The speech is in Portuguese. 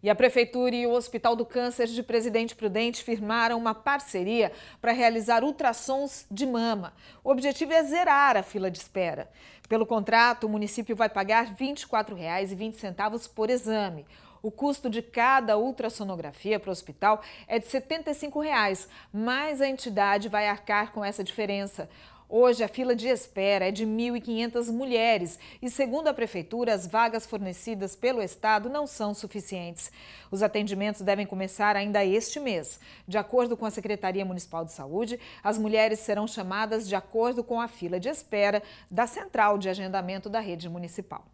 E a Prefeitura e o Hospital do Câncer de Presidente Prudente firmaram uma parceria para realizar ultrassons de mama. O objetivo é zerar a fila de espera. Pelo contrato, o município vai pagar R$ 24,20 por exame. O custo de cada ultrassonografia para o hospital é de R$ 75, reais, mas a entidade vai arcar com essa diferença. Hoje, a fila de espera é de 1.500 mulheres e, segundo a Prefeitura, as vagas fornecidas pelo Estado não são suficientes. Os atendimentos devem começar ainda este mês. De acordo com a Secretaria Municipal de Saúde, as mulheres serão chamadas de acordo com a fila de espera da Central de Agendamento da Rede Municipal.